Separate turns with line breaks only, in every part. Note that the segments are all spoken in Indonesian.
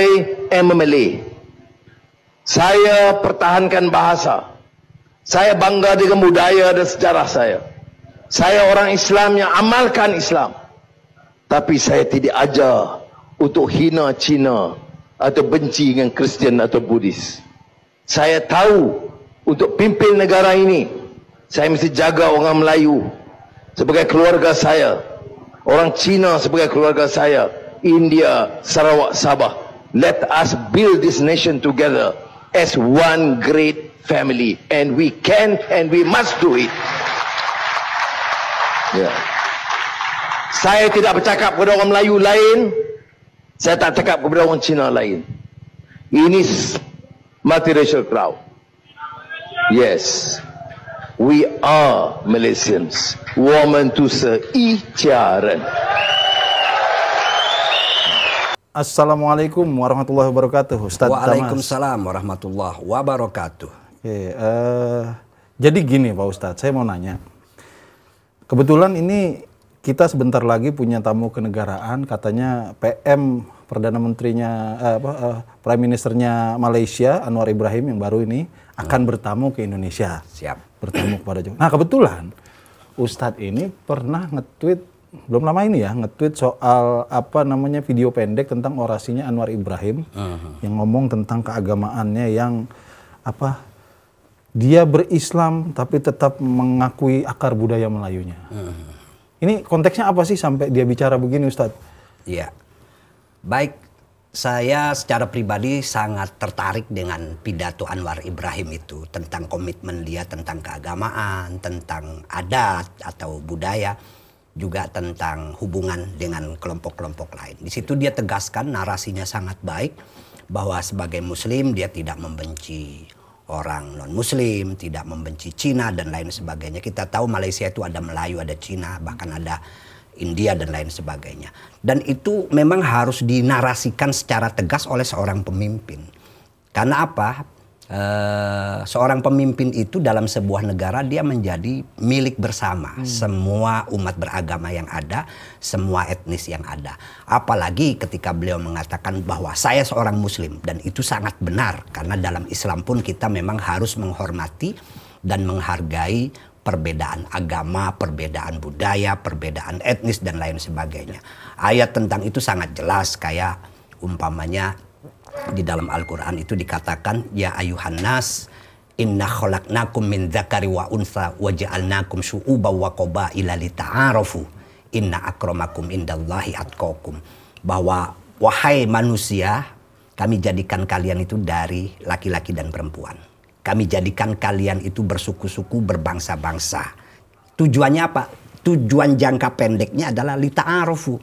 sebagai MMLE. Saya pertahankan bahasa. Saya bangga dengan budaya dan sejarah saya. Saya orang Islam yang amalkan Islam. Tapi saya tidak ajar untuk hina Cina atau benci dengan Kristian atau Buddhis. Saya tahu untuk pimpin negara ini, saya mesti jaga orang Melayu sebagai keluarga saya. Orang Cina sebagai keluarga saya. India, Sarawak, Sabah. Let us build this nation together as one great family. And we can and we must do it. Yeah. Saya tidak bercakap kepada orang Melayu lain. Saya tak cakap kepada orang Cina lain. Ini multiracial crowd. Yes. We are Malaysians. Woman to se icaran. Yeah.
Assalamualaikum warahmatullahi wabarakatuh. Ustaz Waalaikumsalam
Tamas. warahmatullahi wabarakatuh.
Oke,
uh, jadi gini
Pak Ustadz, saya mau nanya. Kebetulan ini kita sebentar lagi punya tamu kenegaraan, katanya PM Perdana Menterinya, uh, apa, uh, Prime Ministernya Malaysia Anwar Ibrahim yang baru ini akan hmm. bertamu ke Indonesia. Siap. Bertamu kepada Jokowi. Nah kebetulan Ustadz ini pernah nge-tweet belum lama ini ya nge-tweet soal apa namanya video pendek tentang orasinya Anwar Ibrahim uh -huh. yang ngomong tentang keagamaannya yang apa dia berislam tapi tetap mengakui akar budaya Melayunya. Uh -huh. Ini konteksnya apa sih sampai dia bicara begini Ustadz?
Iya. Baik, saya secara pribadi sangat tertarik dengan pidato Anwar Ibrahim itu tentang komitmen dia tentang keagamaan, tentang adat atau budaya juga tentang hubungan dengan kelompok-kelompok lain. Di situ dia tegaskan narasinya sangat baik bahwa sebagai muslim dia tidak membenci orang non-muslim, tidak membenci Cina dan lain sebagainya. Kita tahu Malaysia itu ada Melayu, ada Cina, bahkan ada India dan lain sebagainya. Dan itu memang harus dinarasikan secara tegas oleh seorang pemimpin. Karena apa? Uh, seorang pemimpin itu dalam sebuah negara dia menjadi milik bersama hmm. semua umat beragama yang ada, semua etnis yang ada. Apalagi ketika beliau mengatakan bahwa saya seorang muslim dan itu sangat benar karena dalam Islam pun kita memang harus menghormati dan menghargai perbedaan agama, perbedaan budaya, perbedaan etnis dan lain sebagainya. Ayat tentang itu sangat jelas kayak umpamanya di dalam Al-Quran itu dikatakan ya ayuhan nas inna khalaqnakum min dzakari wa unsa wa ja'alnakum syu'uban wa qabaila lita'arafu inna akramakum indallahi atqakum bahwa wahai manusia kami jadikan kalian itu dari laki-laki dan perempuan kami jadikan kalian itu bersuku-suku berbangsa-bangsa tujuannya apa tujuan jangka pendeknya adalah lita'arafu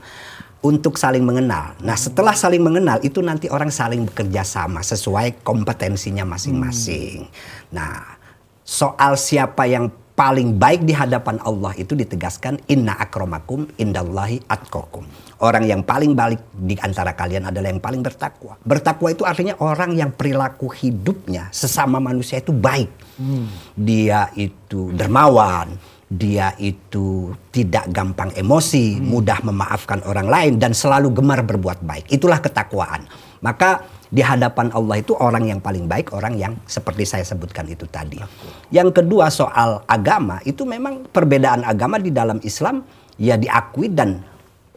untuk saling mengenal. Nah, setelah saling mengenal itu nanti orang saling bekerja sama sesuai kompetensinya masing-masing. Hmm. Nah, soal siapa yang paling baik di hadapan Allah itu ditegaskan inna akromakum indallahi atkokum. Orang yang paling balik di antara kalian adalah yang paling bertakwa. Bertakwa itu artinya orang yang perilaku hidupnya sesama manusia itu baik. Hmm. Dia itu dermawan, dia itu tidak gampang emosi, hmm. mudah memaafkan orang lain dan selalu gemar berbuat baik. Itulah ketakwaan. Maka di hadapan Allah itu orang yang paling baik, orang yang seperti saya sebutkan itu tadi. Yang kedua soal agama itu memang perbedaan agama di dalam Islam ya diakui dan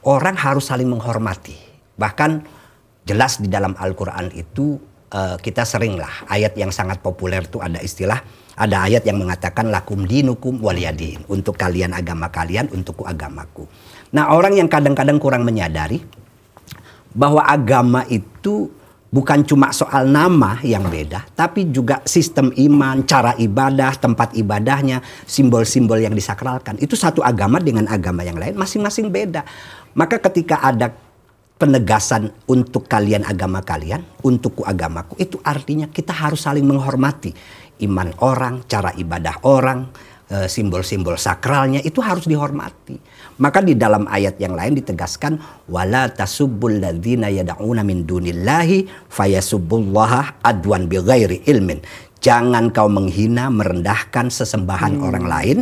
orang harus saling menghormati. Bahkan jelas di dalam Al-Qur'an itu uh, kita sering lah ayat yang sangat populer itu ada istilah ada ayat yang mengatakan lakum dinukum waliyadin untuk kalian agama kalian untukku agamaku. Nah orang yang kadang-kadang kurang menyadari bahwa agama itu bukan cuma soal nama yang beda, tapi juga sistem iman, cara ibadah, tempat ibadahnya, simbol-simbol yang disakralkan. Itu satu agama dengan agama yang lain masing-masing beda. Maka ketika ada penegasan untuk kalian agama kalian, untukku agamaku. Itu artinya kita harus saling menghormati iman orang, cara ibadah orang, eh, simbol-simbol sakralnya itu harus dihormati. Maka di dalam ayat yang lain ditegaskan wala tasubbul ladzina yad'una min dunillahi fayasubbullaha adwan bighairi ilmin. Jangan kau menghina, merendahkan sesembahan hmm. orang lain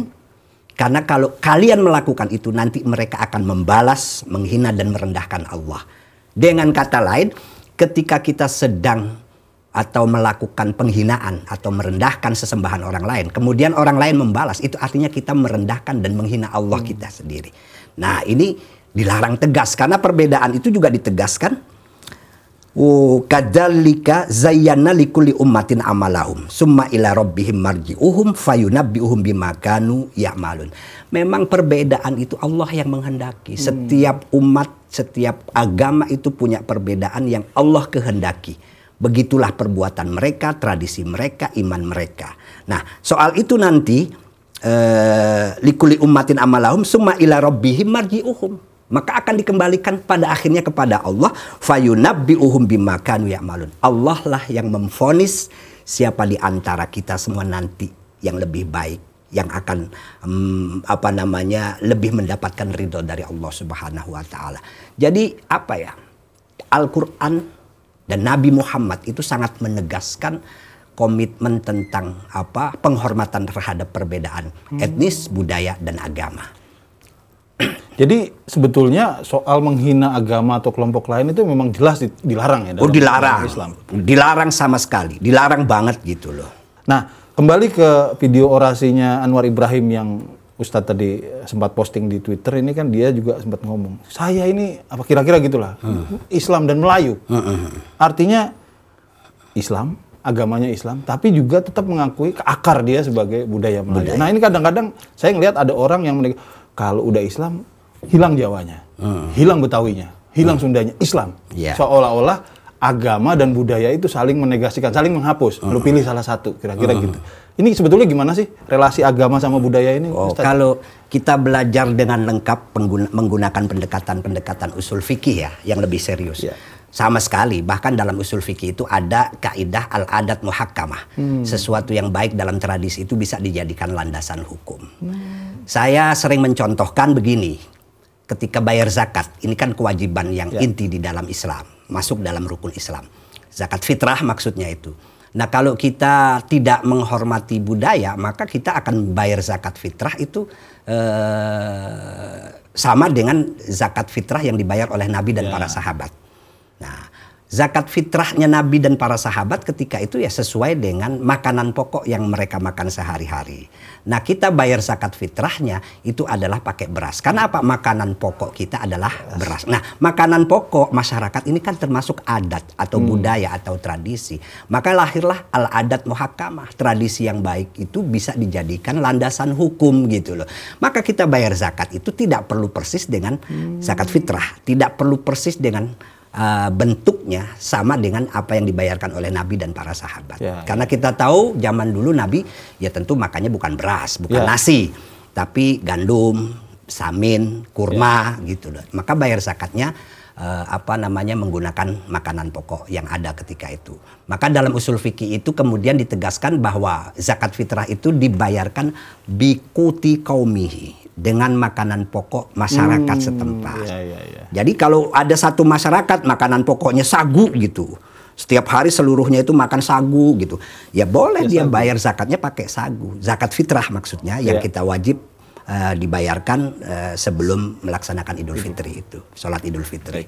karena kalau kalian melakukan itu nanti mereka akan membalas, menghina dan merendahkan Allah. Dengan kata lain, ketika kita sedang atau melakukan penghinaan atau merendahkan sesembahan orang lain, kemudian orang lain membalas, itu artinya kita merendahkan dan menghina Allah hmm. kita sendiri. Nah, ini dilarang tegas karena perbedaan itu juga ditegaskan kadzalika zayyana likulli ummatin amalahum summa ila rabbihim marji'uhum fayunabbi'uhum bima kanu ya'malun memang perbedaan itu Allah yang menghendaki hmm. setiap umat setiap agama itu punya perbedaan yang Allah kehendaki begitulah perbuatan mereka tradisi mereka iman mereka nah soal itu nanti eh, likuli ummatin amalahum summa ila rabbihim marji'uhum maka akan dikembalikan pada akhirnya kepada Allah fayunabbi'uhum bima ya'malun Allah lah yang memfonis siapa di antara kita semua nanti yang lebih baik yang akan um, apa namanya lebih mendapatkan ridho dari Allah Subhanahu wa taala. Jadi apa ya? Al-Qur'an dan Nabi Muhammad itu sangat menegaskan komitmen tentang apa penghormatan terhadap perbedaan hmm. etnis, budaya dan agama. Jadi sebetulnya soal
menghina agama atau kelompok lain itu memang jelas dilarang ya oh, dilarang. Islam.
Dilarang
sama sekali, dilarang banget gitu loh. Nah, kembali ke video orasinya Anwar Ibrahim yang Ustadz tadi sempat posting di Twitter ini kan dia juga sempat ngomong, "Saya ini apa kira-kira gitulah, hmm. Islam dan Melayu." Hmm. hmm, hmm. Artinya Islam, agamanya Islam, tapi juga tetap mengakui akar dia sebagai budaya Melayu. Budaya. Nah, ini kadang-kadang saya ngelihat ada orang yang kalau udah Islam hilang Jawanya, hmm. hilang Betawinya, hilang hmm. Sundanya, Islam. Yeah. Seolah-olah agama dan budaya itu saling menegasikan, saling menghapus. Hmm. Lu pilih salah satu, kira-kira hmm. gitu. Ini sebetulnya gimana sih relasi agama
sama budaya ini? Oh, kalau kita belajar dengan lengkap menggunakan pendekatan-pendekatan usul fikih ya, yang lebih serius. Yeah sama sekali bahkan dalam usul fikih itu ada kaidah al adat muhakkamah hmm. sesuatu yang baik dalam tradisi itu bisa dijadikan landasan hukum hmm. saya sering mencontohkan begini ketika bayar zakat, ini kan kewajiban yang ya. inti di dalam Islam, masuk dalam rukun Islam. Zakat fitrah maksudnya itu. Nah, kalau kita tidak menghormati budaya, maka kita akan bayar zakat fitrah itu eh, sama dengan zakat fitrah yang dibayar oleh Nabi dan ya. para sahabat zakat fitrahnya Nabi dan para sahabat ketika itu ya sesuai dengan makanan pokok yang mereka makan sehari-hari. Nah kita bayar zakat fitrahnya itu adalah pakai beras. Karena apa? Makanan pokok kita adalah beras. Nah makanan pokok masyarakat ini kan termasuk adat atau hmm. budaya atau tradisi. Maka lahirlah al adat muhakamah. Tradisi yang baik itu bisa dijadikan landasan hukum gitu loh. Maka kita bayar zakat itu tidak perlu persis dengan hmm. zakat fitrah. Tidak perlu persis dengan uh, bentuknya sama dengan apa yang dibayarkan oleh Nabi dan para sahabat. Ya, ya. Karena ya. kita tahu zaman dulu Nabi ya tentu makannya bukan beras, bukan ya. nasi, tapi gandum, samin, kurma ya. gitu loh. Maka bayar zakatnya uh, apa namanya menggunakan makanan pokok yang ada ketika itu. Maka dalam usul fikih itu kemudian ditegaskan bahwa zakat fitrah itu dibayarkan bikuti kaumihi dengan makanan pokok masyarakat hmm, setempat. Ya, ya, ya. Jadi kalau ada satu masyarakat makanan pokoknya sagu gitu, setiap hari seluruhnya itu makan sagu gitu, ya boleh ya, dia sagu. bayar zakatnya pakai sagu, zakat fitrah maksudnya yang ya. kita wajib uh, dibayarkan uh, sebelum melaksanakan Idul Fitri itu, sholat Idul Fitri.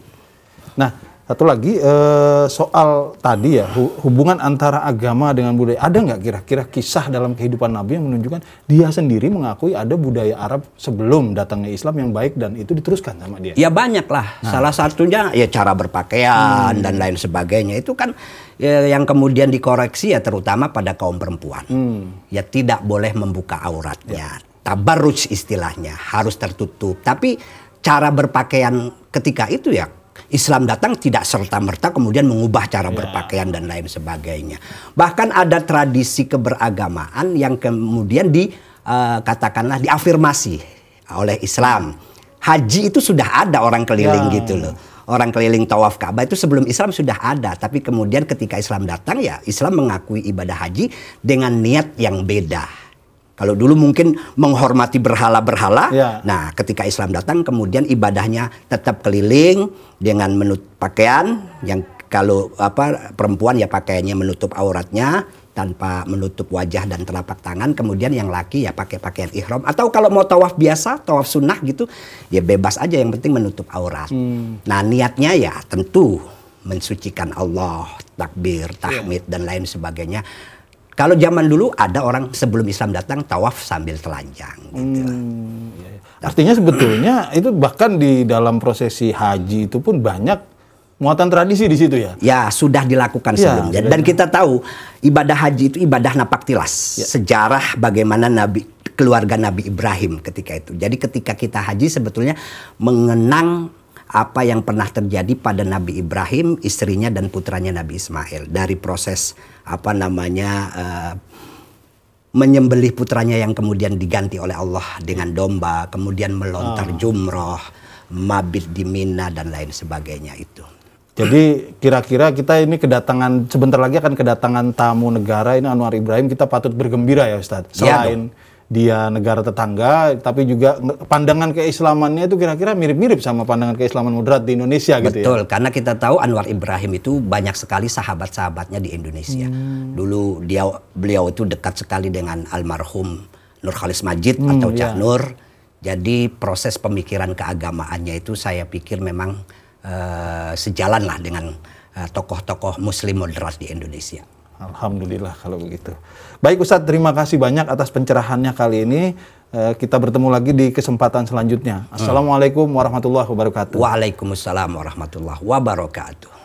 Nah, satu lagi eh, soal tadi ya hubungan antara agama dengan budaya. Ada nggak kira-kira kisah dalam kehidupan Nabi yang menunjukkan dia sendiri mengakui ada budaya Arab sebelum datangnya Islam yang baik dan itu diteruskan
sama dia? Ya banyak lah. Nah. Salah satunya ya cara berpakaian hmm. dan lain sebagainya itu kan ya, yang kemudian dikoreksi ya terutama pada kaum perempuan. Hmm. Ya tidak boleh membuka auratnya. Ya. Tabarruj istilahnya harus tertutup. Tapi cara berpakaian ketika itu ya Islam datang tidak serta-merta kemudian mengubah cara ya. berpakaian dan lain sebagainya. Bahkan ada tradisi keberagamaan yang kemudian di uh, katakanlah diafirmasi oleh Islam. Haji itu sudah ada orang keliling ya. gitu loh orang keliling tawaf Ka'bah itu sebelum Islam sudah ada, tapi kemudian ketika Islam datang ya Islam mengakui ibadah haji dengan niat yang beda. Kalau dulu mungkin menghormati berhala-berhala, ya. nah ketika Islam datang kemudian ibadahnya tetap keliling dengan menut pakaian yang kalau apa perempuan ya pakaiannya menutup auratnya tanpa menutup wajah dan telapak tangan kemudian yang laki ya pakai pakaian ihram atau kalau mau tawaf biasa tawaf sunnah gitu ya bebas aja yang penting menutup aurat hmm. nah niatnya ya tentu mensucikan Allah takbir tahmid yeah. dan lain sebagainya kalau zaman dulu ada orang sebelum Islam datang tawaf sambil telanjang.
Gitu. Hmm, iya, iya. Artinya sebetulnya itu bahkan di dalam prosesi
haji itu pun banyak muatan tradisi di situ ya? Ya sudah dilakukan ya, sebelumnya. Dan ya. kita tahu ibadah haji itu ibadah napaktilas. Ya. Sejarah bagaimana Nabi keluarga Nabi Ibrahim ketika itu. Jadi ketika kita haji sebetulnya mengenang apa yang pernah terjadi pada Nabi Ibrahim, istrinya dan putranya Nabi Ismail dari proses apa namanya uh, menyembelih putranya yang kemudian diganti oleh Allah dengan domba, kemudian melontar ah. jumroh, mabit di Mina dan lain sebagainya itu. Jadi kira-kira kita ini kedatangan sebentar lagi akan
kedatangan tamu negara ini Anwar Ibrahim kita patut bergembira ya Ustadz. Iya Selain ya, dia negara tetangga, tapi juga pandangan keislamannya itu kira-kira mirip-mirip sama pandangan keislaman
moderat di Indonesia Betul, gitu ya. karena kita tahu Anwar Ibrahim itu banyak sekali sahabat-sahabatnya di Indonesia. Hmm. Dulu dia beliau itu dekat sekali dengan almarhum Nur Khalis Majid hmm, atau iya. Cak yeah. Nur. Jadi proses pemikiran keagamaannya itu saya pikir memang uh, sejalan lah dengan eh, tokoh-tokoh uh, tokoh -tokoh muslim moderat di Indonesia. Alhamdulillah kalau begitu. Baik Ustadz, terima kasih banyak atas pencerahannya kali ini.
Eh, kita bertemu lagi di kesempatan selanjutnya. Hmm. Assalamualaikum warahmatullahi wabarakatuh.
Waalaikumsalam warahmatullahi wabarakatuh.